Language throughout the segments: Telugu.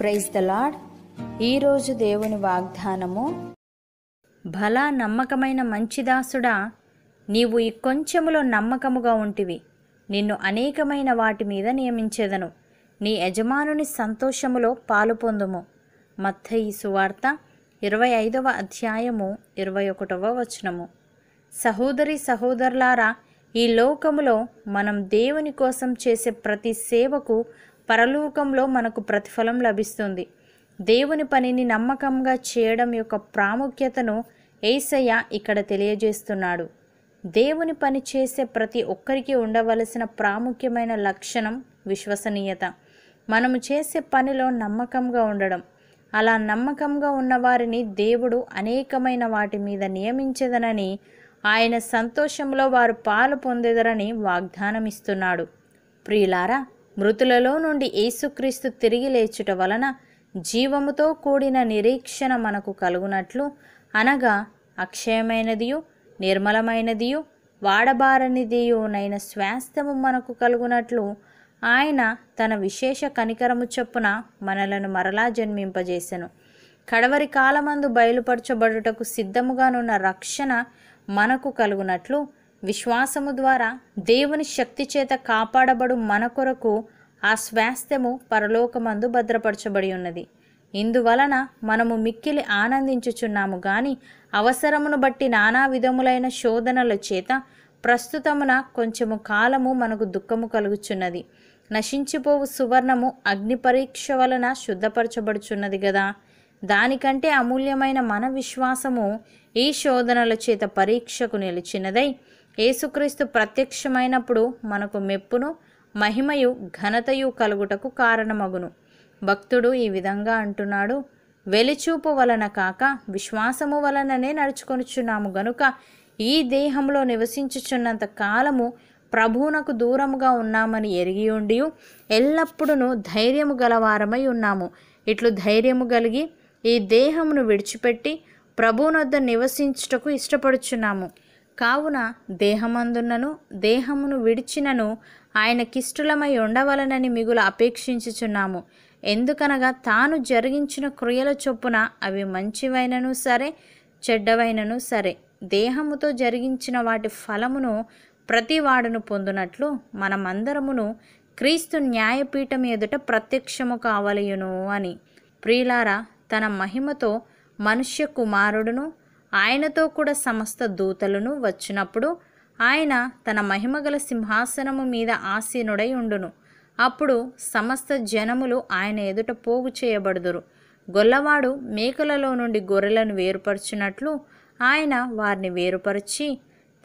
ప్రైజ్ ద లాడ్ ఈరోజు దేవుని వాగ్దానము భలా నమ్మకమైన మంచి దాసుడా నీవు ఈ కొంచెములో నమ్మకముగా ఉంటివి నిన్ను అనేకమైన వాటి మీద నియమించేదను నీ యజమానుని సంతోషములో పాలు పొందుము మత్తయి సువార్త ఇరవై ఐదవ అధ్యాయము ఇరవై ఒకటవ వచనము సహోదరి సహోదరులారా ఈ లోకములో మనం దేవుని కోసం చేసే ప్రతి సేవకు పరలోకంలో మనకు ప్రతిఫలం లభిస్తుంది దేవుని పనిని నమ్మకంగా చేయడం యొక్క ప్రాముఖ్యతను ఏసయ్య ఇక్కడ తెలియజేస్తున్నాడు దేవుని పని చేసే ప్రతి ఒక్కరికి ఉండవలసిన ప్రాముఖ్యమైన లక్షణం విశ్వసనీయత మనము చేసే పనిలో నమ్మకంగా ఉండడం అలా నమ్మకంగా ఉన్నవారిని దేవుడు అనేకమైన వాటి మీద నియమించదనని ఆయన సంతోషంలో వారు పాలు పొందెదరని వాగ్దానం ఇస్తున్నాడు ప్రియులారా మృతులలో నుండి యేసుక్రీస్తు తిరిగి లేచుట వలన జీవముతో కూడిన నిరీక్షణ మనకు కలుగునట్లు అనగా అక్షయమైనదియు నిర్మలమైనదియు వాడబారనిదియునైన స్వాస్థ్యము మనకు కలుగునట్లు ఆయన తన విశేష కనికరము చొప్పున మనలను మరలా జన్మింపజేసెను కడవరి కాలమందు బయలుపరచబడుటకు సిద్ధముగానున్న రక్షణ మనకు కలుగునట్లు విశ్వాసము ద్వారా దేవుని శక్తి చేత కాపాడబడు మన కొరకు ఆ స్వాస్థ్యము పరలోకమందు భద్రపరచబడి ఉన్నది ఇందువలన మనము మిక్కిలి ఆనందించుచున్నాము గాని అవసరమును బట్టి నానా విధములైన శోధనల చేత ప్రస్తుతమున కొంచెము కాలము మనకు దుఃఖము కలుగుచున్నది నశించిపోవు సువర్ణము అగ్ని పరీక్ష వలన శుద్ధపరచబడుచున్నది కదా దానికంటే అమూల్యమైన మన విశ్వాసము ఈ శోధనల చేత పరీక్షకు నిలిచినదై యేసుక్రీస్తు ప్రత్యక్షమైనప్పుడు మనకు మెప్పును మహిమయు ఘనతయు కలుగుటకు కారణమగును భక్తుడు ఈ విధంగా అంటున్నాడు వెలిచూపు వలన కాక విశ్వాసము వలననే నడుచుకొనుచున్నాము గనుక ఈ దేహంలో నివసించుచున్నంత కాలము ప్రభువునకు దూరముగా ఉన్నామని ఎరిగి ఉండి ఎల్లప్పుడూ ధైర్యము గలవారమై ఉన్నాము ఇట్లు ధైర్యము కలిగి ఈ దేహమును విడిచిపెట్టి ప్రభువునొద్ద నివసించుటకు ఇష్టపడుచున్నాము కావున దేహమందున్నను దేహమును విడిచినను ఆయన కిష్టులమై ఉండవలనని మిగుల అపేక్షించుచున్నాము ఎందుకనగా తాను జరిగించిన క్రియల చొప్పున అవి మంచివైనను సరే చెడ్డవైనను సరే దేహముతో జరిగించిన వాటి ఫలమును ప్రతివాడును పొందునట్లు మనమందరమును క్రీస్తు న్యాయపీఠం ఎదుట ప్రత్యక్షము కావలయును అని ప్రియులారా తన మహిమతో మనుష్య కుమారుడును ఆయనతో కూడా సమస్త దూతలను వచ్చినప్పుడు ఆయన తన మహిమగల సింహాసనము మీద ఆసీనుడై ఉండును అప్పుడు సమస్త జనములు ఆయన ఎదుట పోగు చేయబడుదురు గొల్లవాడు మేకలలో నుండి గొర్రెలను వేరుపరచినట్లు ఆయన వారిని వేరుపరిచి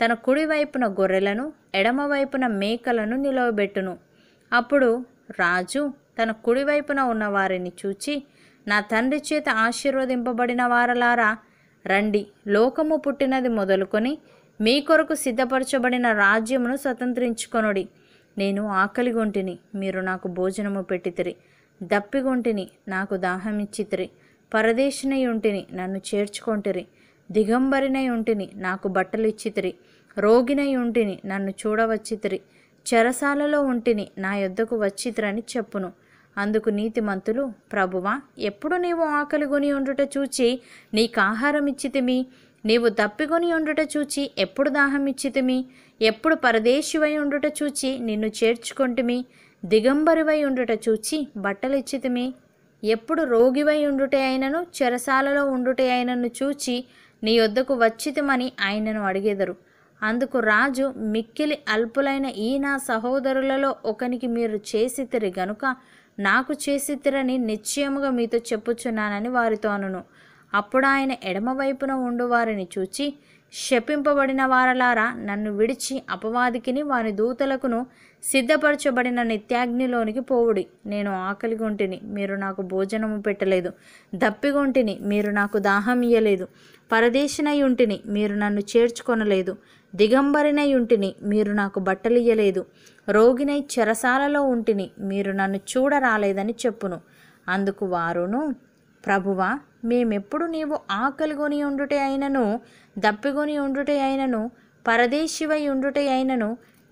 తన కుడివైపున గొర్రెలను ఎడమవైపున మేకలను నిలవబెట్టును అప్పుడు రాజు తన కుడివైపున ఉన్న వారిని చూచి నా తండ్రి చేత ఆశీర్వదింపబడిన వారలారా రండి లోకము పుట్టినది మొదలుకొని మీ కొరకు సిద్ధపరచబడిన రాజ్యమును స్వతంత్రించుకొనుడి నేను ఆకలిగొంటిని మీరు నాకు భోజనము పెట్టితిరి దప్పిగొంటిని నాకు దాహం ఇచ్చితిరి పరదేశినై ఉంటిని నన్ను చేర్చుకొంటిరి దిగంబరినై ఉంటిని నాకు బట్టలు ఇచ్చితిరి రోగినై ఉంటిని నన్ను చూడవచ్చితిరి చెరసాలలో ఉంటిని నా యొద్దకు వచ్చితిరని చెప్పును అందుకు నీతిమంతులు ప్రభువా ఎప్పుడు నీవు ఆకలిగొని ఉండుట చూచి నీకు ఆహారం ఇచ్చితిమి నీవు తప్పికొని ఉండుట చూచి ఎప్పుడు దాహం ఇచ్చితిమి ఎప్పుడు పరదేశివై ఉండుట చూచి నిన్ను చేర్చుకొంటిమి దిగంబరివై ఉండుట చూచి బట్టలిచ్చితిమి ఎప్పుడు రోగివై ఉండుటే అయినను చెరసాలలో ఉండుటే అయినను చూచి నీ వద్దకు వచ్చితమని ఆయనను అడిగేదరు అందుకు రాజు మిక్కిలి అల్పులైన ఈ నా సహోదరులలో ఒకనికి మీరు చేసితిరి గనుక నాకు చేసితిరని నిశ్చయముగా మీతో చెప్పుచున్నానని వారితో అనును అప్పుడు ఆయన ఎడమవైపున ఉండు వారిని చూచి శపింపబడిన వారలారా నన్ను విడిచి అపవాదికిని వారి దూతలకును సిద్ధపరచబడిన నిత్యాగ్నిలోనికి పోవుడి నేను ఆకలిగొంటిని మీరు నాకు భోజనము పెట్టలేదు దప్పిగొంటిని మీరు నాకు దాహం ఇయ్యలేదు పరదేశినయుంటిని ఉంటిని మీరు నన్ను చేర్చుకొనలేదు దిగంబరినై ఉంటిని మీరు నాకు బట్టలియ్యలేదు రోగినై చెరసాలలో ఉంటిని మీరు నన్ను చూడరాలేదని చెప్పును అందుకు వారును ప్రభువా మేమెప్పుడు నీవు ఆకలిగొని ఉండుటే అయినను దప్పిగొని ఉండుటే అయినను పరదేశివై ఉండుటే అయినను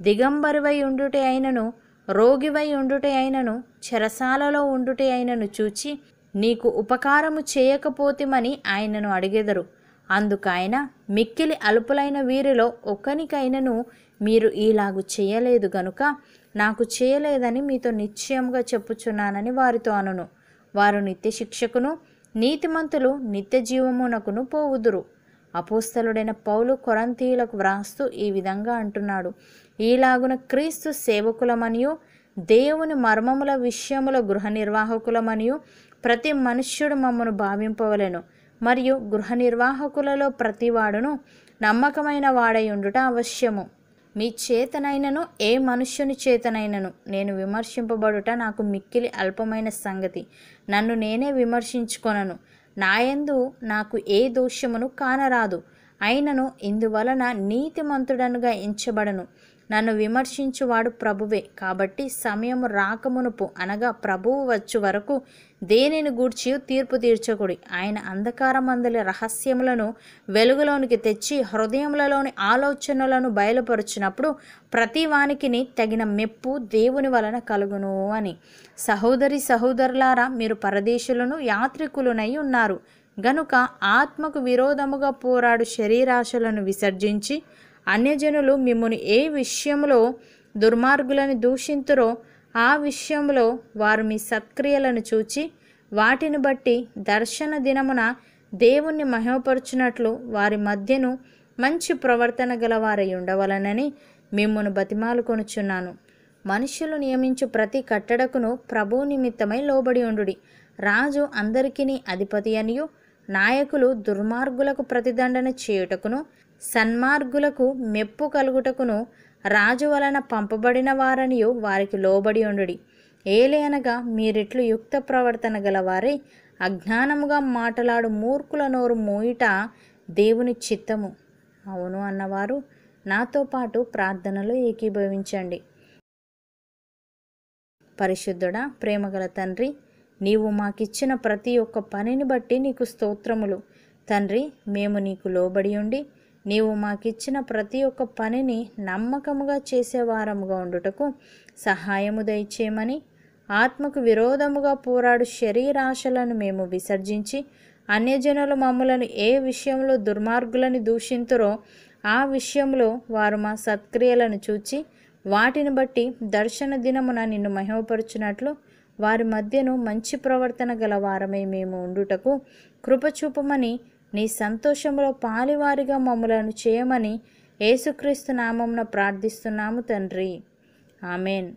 దిగంబరువై ఉండుటే అయినను రోగివై ఉండుటే అయినను చెరసాలలో ఉండుటే అయినను చూచి నీకు ఉపకారము చేయకపోతిమని ఆయనను అడిగెదరు అందుకైన మిక్కిలి అలుపులైన వీరిలో ఒకనికైనను మీరు ఇలాగు చేయలేదు గనుక నాకు చేయలేదని మీతో నిశ్చయముగా చెప్పుచున్నానని వారితో అనును వారు నిత్య శిక్షకును నీతిమంతులు నిత్య జీవమునకును పోవుదురు అపోస్తలుడైన పౌలు కొరంతీయులకు వ్రాస్తూ ఈ విధంగా అంటున్నాడు ఈలాగున క్రీస్తు సేవకులమనియు దేవుని మర్మముల విషయముల గృహ నిర్వాహకులమనియు ప్రతి మనుష్యుడు మమ్మను భావింపవలను మరియు గృహ నిర్వాహకులలో ప్రతివాడును నమ్మకమైన వాడై ఉండుట అవశ్యము మీ చేతనైనను ఏ మనుష్యుని చేతనైనను నేను విమర్శింపబడుట నాకు మిక్కిలి అల్పమైన సంగతి నన్ను నేనే విమర్శించుకొనను నాయందు నాకు ఏ దోషమును కానరాదు అయినను ఇందువలన నీతిమంతుడనుగా ఎంచబడను నన్ను విమర్శించువాడు ప్రభువే కాబట్టి సమయం రాకమునుపు అనగా ప్రభువు వచ్చు వరకు దేనిని గూర్చి తీర్పు తీర్చకుడి ఆయన అంధకారమందలి రహస్యములను వెలుగులోనికి తెచ్చి హృదయములలోని ఆలోచనలను బయలుపరుచినప్పుడు ప్రతి వానికిని తగిన మెప్పు దేవుని వలన కలుగును అని సహోదరి సహోదరులారా మీరు పరదేశులను యాత్రికులునై ఉన్నారు గనుక ఆత్మకు విరోధముగా పోరాడు శరీరాశలను విసర్జించి అన్యజనులు మిమ్మల్ని ఏ విషయంలో దుర్మార్గులను దూషింతురో ఆ విషయంలో వారు మీ సత్క్రియలను చూచి వాటిని బట్టి దర్శన దినమున దేవుణ్ణి మహిమపరుచినట్లు వారి మధ్యను మంచి ప్రవర్తన గలవారై ఉండవలనని మిమ్మను బతిమాలుకొనుచున్నాను మనుషులు నియమించు ప్రతి కట్టడకును ప్రభు నిమిత్తమై లోబడి ఉండుడి రాజు అందరికీ అధిపతి అనియు నాయకులు దుర్మార్గులకు ప్రతిదండన చేయుటకును సన్మార్గులకు మెప్పు కలుగుటకును రాజు వలన పంపబడిన వారనియు వారికి లోబడి ఉండుడి ఏలేనగా మీరిట్లు యుక్త ప్రవర్తన గలవారై అజ్ఞానముగా మాటలాడు మూర్ఖుల నోరు మూయిట దేవుని చిత్తము అవును అన్నవారు నాతో పాటు ప్రార్థనలో ఏకీభవించండి పరిశుద్ధుడా ప్రేమగల తండ్రి నీవు మాకిచ్చిన ప్రతి ఒక్క పనిని బట్టి నీకు స్తోత్రములు తండ్రి మేము నీకు లోబడి ఉండి నీవు మాకిచ్చిన ప్రతి ఒక్క పనిని నమ్మకముగా చేసేవారముగా ఉండుటకు సహాయము దయచేయమని ఆత్మకు విరోధముగా పోరాడు శరీరాశలను మేము విసర్జించి అన్యజనులు మమ్మలను ఏ విషయంలో దుర్మార్గులని దూషింతురో ఆ విషయంలో వారు మా సత్క్రియలను చూచి వాటిని బట్టి దర్శన దినమున నిన్ను మహిమపరుచున్నట్లు వారి మధ్యను మంచి ప్రవర్తన గల వారమై మేము ఉండుటకు కృపచూపమని నీ సంతోషంలో పాలివారిగా మమ్మలను చేయమని ఏసుక్రీస్తు నామంన ప్రార్థిస్తున్నాము తండ్రి ఆమెన్